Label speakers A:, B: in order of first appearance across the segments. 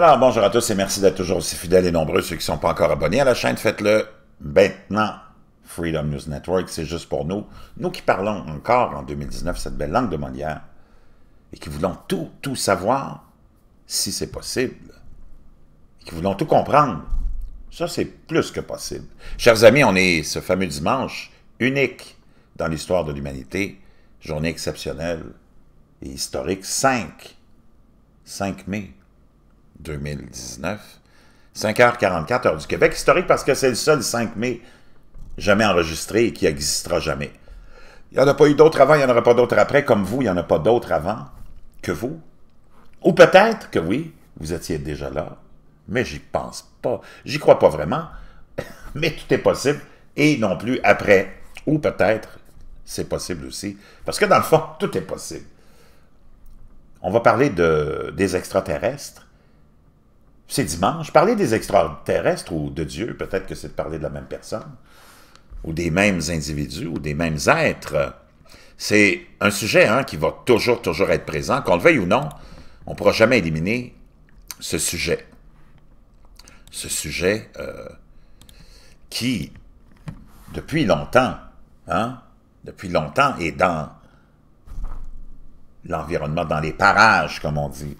A: Alors, bonjour à tous et merci d'être toujours aussi fidèles et nombreux. Ceux qui ne sont pas encore abonnés à la chaîne, faites-le maintenant. Freedom News Network, c'est juste pour nous. Nous qui parlons encore en 2019 cette belle langue de Molière et qui voulons tout, tout savoir, si c'est possible, et qui voulons tout comprendre, ça c'est plus que possible. Chers amis, on est ce fameux dimanche unique dans l'histoire de l'humanité, journée exceptionnelle et historique, 5, 5 mai 2019. 5h44, heure du Québec. Historique parce que c'est le seul 5 mai jamais enregistré et qui existera jamais. Il n'y en a pas eu d'autres avant, il n'y en aura pas d'autres après. Comme vous, il n'y en a pas d'autres avant que vous. Ou peut-être que oui, vous étiez déjà là, mais j'y pense pas. J'y crois pas vraiment, mais tout est possible. Et non plus après. Ou peut-être, c'est possible aussi. Parce que dans le fond, tout est possible. On va parler de, des extraterrestres c'est dimanche. Parler des extraterrestres ou de Dieu, peut-être que c'est de parler de la même personne, ou des mêmes individus, ou des mêmes êtres. C'est un sujet hein, qui va toujours, toujours être présent. Qu'on le veuille ou non, on ne pourra jamais éliminer ce sujet. Ce sujet euh, qui, depuis longtemps, hein, depuis longtemps, est dans l'environnement, dans les parages, comme on dit,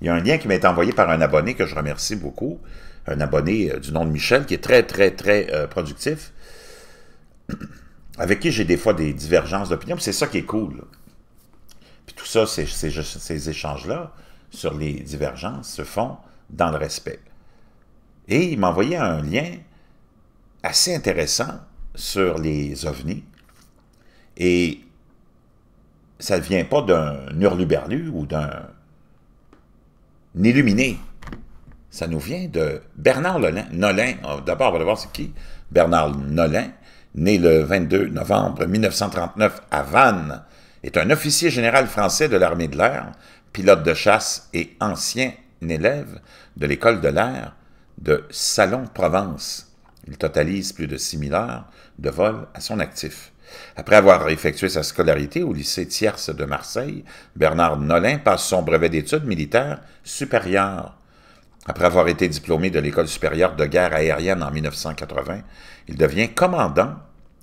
A: il y a un lien qui m'a été envoyé par un abonné que je remercie beaucoup, un abonné euh, du nom de Michel, qui est très, très, très euh, productif, avec qui j'ai des fois des divergences d'opinion, c'est ça qui est cool. Puis tout ça, ces échanges-là, sur les divergences, se font dans le respect. Et il m'a envoyé un lien assez intéressant sur les ovnis, et ça ne vient pas d'un hurluberlu ou d'un N'illuminé. Ça nous vient de Bernard Nolin. D'abord, on va voir c'est qui. Bernard Nolin, né le 22 novembre 1939 à Vannes, est un officier général français de l'armée de l'air, pilote de chasse et ancien élève de l'école de l'air de Salon-Provence. Il totalise plus de 6000 heures de vol à son actif. Après avoir effectué sa scolarité au lycée Tierce de Marseille, Bernard Nolin passe son brevet d'études militaires supérieures. Après avoir été diplômé de l'École supérieure de guerre aérienne en 1980, il devient commandant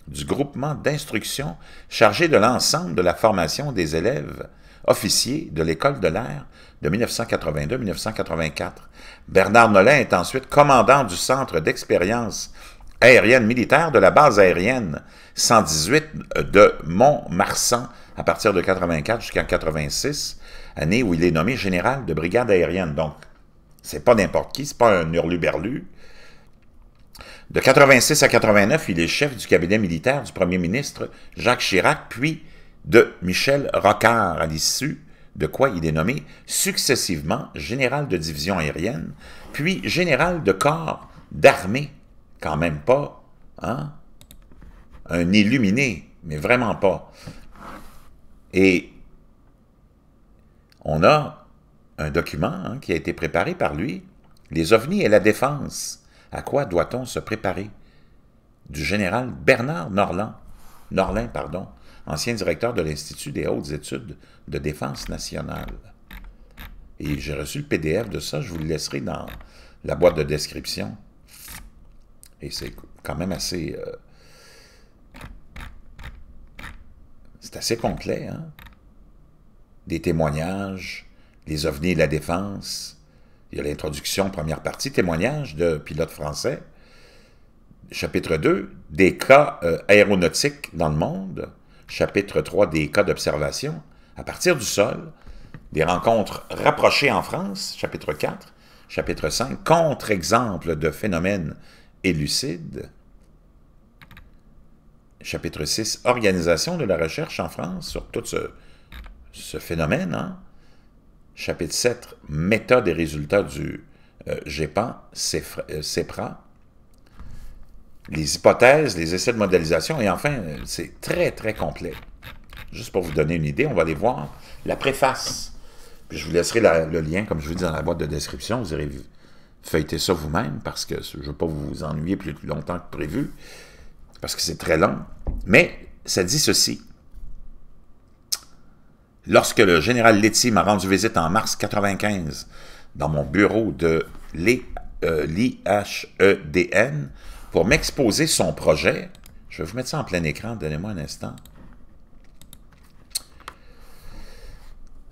A: du groupement d'instruction chargé de l'ensemble de la formation des élèves officiers de l'École de l'air de 1982-1984. Bernard Nolin est ensuite commandant du Centre d'expérience aérienne militaire de la base aérienne 118 de Mont-Marsan à partir de 84 jusqu'en 86, année où il est nommé général de brigade aérienne. Donc, c'est pas n'importe qui, c'est pas un hurluberlu. De 86 à 89, il est chef du cabinet militaire du premier ministre Jacques Chirac, puis de Michel Rocard, à l'issue de quoi il est nommé successivement général de division aérienne, puis général de corps d'armée quand même pas. Hein? Un illuminé, mais vraiment pas. Et on a un document hein, qui a été préparé par lui, Les ovnis et la défense. À quoi doit-on se préparer? Du général Bernard Norland, Norlin, pardon, ancien directeur de l'Institut des hautes études de défense nationale. Et j'ai reçu le PDF de ça, je vous le laisserai dans la boîte de description. Et c'est quand même assez... Euh, c'est assez complet, hein? Des témoignages, les ovnis de la défense. Il y a l'introduction, première partie, témoignage de pilotes français. Chapitre 2, des cas euh, aéronautiques dans le monde. Chapitre 3, des cas d'observation à partir du sol. Des rencontres rapprochées en France. Chapitre 4. Chapitre 5, contre-exemple de phénomènes et Chapitre 6, Organisation de la recherche en France sur tout ce, phénomène. Hein. Chapitre 7, Méthode et résultats du euh, GEPAN, CEPRA. Euh, les hypothèses, les essais de modélisation, et enfin, euh, c'est très, très complet. Juste pour vous donner une idée, on va aller voir la préface. je vous laisserai le lien, comme je vous dis, dans la boîte de description. Vous irez feuilletez ça vous-même parce que je ne veux pas vous ennuyer plus longtemps que prévu, parce que c'est très long. Mais ça dit ceci. Lorsque le général Letty m'a rendu visite en mars 1995 dans mon bureau de l'IHEDN euh, pour m'exposer son projet, je vais vous mettre ça en plein écran, donnez-moi un instant.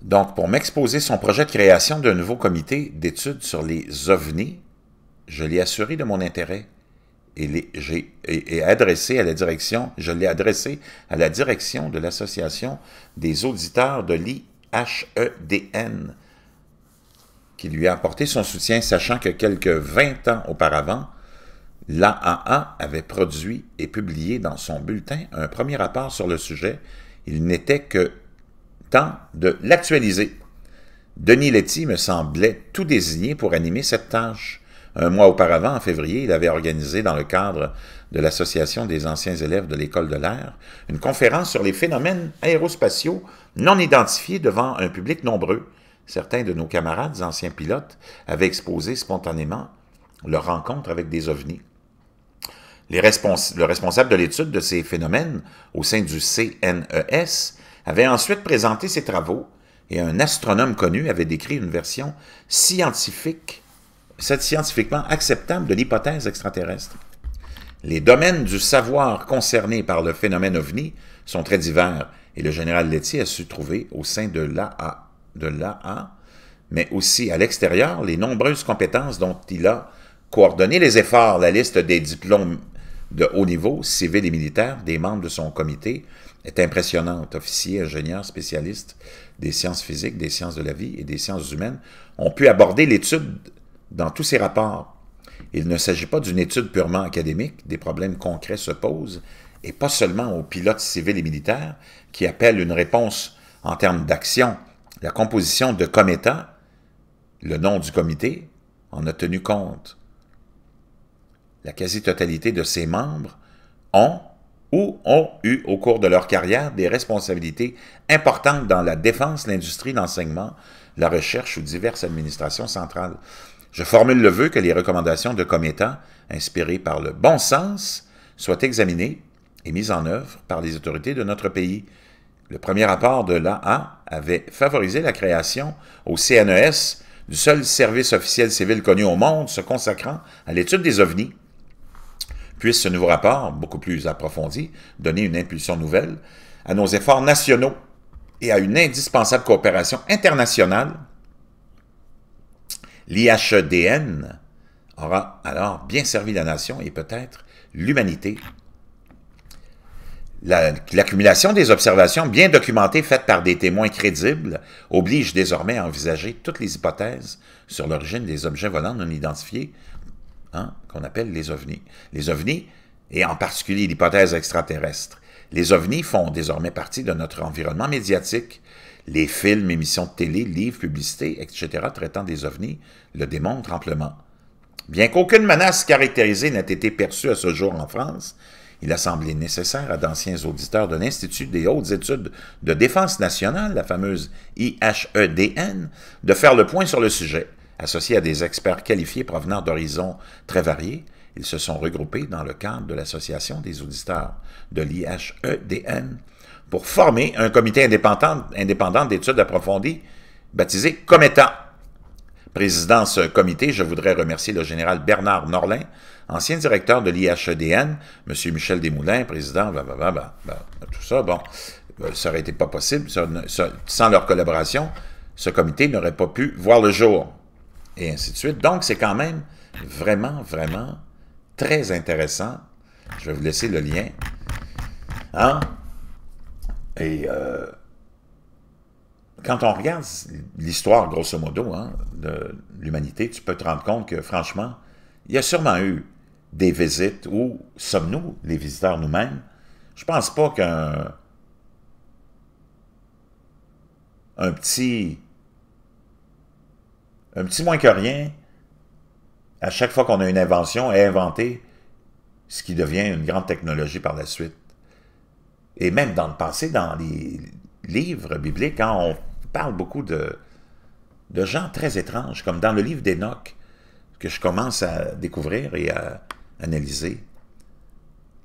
A: Donc, pour m'exposer son projet de création d'un nouveau comité d'études sur les ovnis, je l'ai assuré de mon intérêt et, adressé à la direction, je l'ai adressé à la direction de l'Association des auditeurs de l'IHEDN, qui lui a apporté son soutien, sachant que quelques 20 ans auparavant, l'AAA avait produit et publié dans son bulletin un premier rapport sur le sujet. Il n'était que de l'actualiser. Denis Letty me semblait tout désigné pour animer cette tâche. Un mois auparavant, en février, il avait organisé, dans le cadre de l'Association des anciens élèves de l'École de l'air, une conférence sur les phénomènes aérospatiaux non identifiés devant un public nombreux. Certains de nos camarades, anciens pilotes, avaient exposé spontanément leur rencontre avec des ovnis. le responsable de l'étude de ces phénomènes au sein du CNES avait ensuite présenté ses travaux et un astronome connu avait décrit une version scientifique, scientifiquement acceptable de l'hypothèse extraterrestre. Les domaines du savoir concernés par le phénomène ovni sont très divers et le général Letty a su trouver au sein de l'AA, de l'AA mais aussi à l'extérieur, les nombreuses compétences dont il a coordonné les efforts, la liste des diplômes de haut niveau, civil et militaires, des membres de son comité, est impressionnante. Officiers, ingénieurs, spécialistes des sciences physiques, des sciences de la vie et des sciences humaines ont pu aborder l'étude dans tous ses rapports. Il ne s'agit pas d'une étude purement académique, des problèmes concrets se posent, et pas seulement aux pilotes civils et militaires qui appellent une réponse en termes d'action. La composition de com'état, le nom du comité, en a tenu compte. La quasi-totalité de ses membres ont ou ont eu au cours de leur carrière des responsabilités importantes dans la défense, l'industrie, l'enseignement, la recherche ou diverses administrations centrales. Je formule le vœu que les recommandations de Cometa, inspirées par le bon sens, soient examinées et mises en œuvre par les autorités de notre pays. Le premier rapport de l'AA avait favorisé la création au CNES du seul service officiel civil connu au monde se consacrant à l'étude des ovnis puisse ce nouveau rapport, beaucoup plus approfondi, donner une impulsion nouvelle à nos efforts nationaux et à une indispensable coopération internationale. L'IHEDN aura alors bien servi la nation et peut-être l'humanité. L'accumulation des observations bien documentées faites par des témoins crédibles oblige désormais à envisager toutes les hypothèses sur l'origine des objets volants non identifiés Hein, qu'on appelle les ovnis. Les ovnis, et en particulier l'hypothèse extraterrestre, les ovnis font désormais partie de notre environnement médiatique. Les films, émissions de télé, livres, publicités, etc. traitant des ovnis le démontrent amplement. Bien qu'aucune menace caractérisée n'ait été perçue à ce jour en France, il a semblé nécessaire à d'anciens auditeurs de l'Institut des hautes études de défense nationale, la fameuse IHEDN, de faire le point sur le sujet. Associés à des experts qualifiés provenant d'horizons très variés, ils se sont regroupés dans le cadre de l'Association des auditeurs de l'IHEDN pour former un comité indépendant, d'études approfondies baptisé Cométant. Président de ce comité, je voudrais remercier le général Bernard Norlin, ancien directeur de l'IHEDN, M. Michel Desmoulins, président, tout ça, bon, euh, ça n'aurait été pas possible. sans leur collaboration, ce comité n'aurait pas pu voir le jour et ainsi de suite. Donc, c'est quand même vraiment, vraiment très intéressant. Je vais vous laisser le lien. Hein? Et euh, quand on regarde l'histoire, grosso modo, hein, de l'humanité, tu peux te rendre compte que, franchement, il y a sûrement eu des visites où sommes-nous, les visiteurs nous-mêmes. Je pense pas qu'un un petit un petit moins que rien, à chaque fois qu'on a une invention, est inventée, ce qui devient une grande technologie par la suite. Et même dans le passé, dans les livres bibliques, hein, on parle beaucoup de, de gens très étranges, comme dans le livre d'Enoch, que je commence à découvrir et à analyser.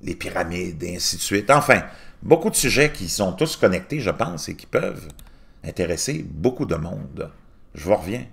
A: Les pyramides, et ainsi de suite. Enfin, beaucoup de sujets qui sont tous connectés, je pense, et qui peuvent intéresser beaucoup de monde. Je vous reviens.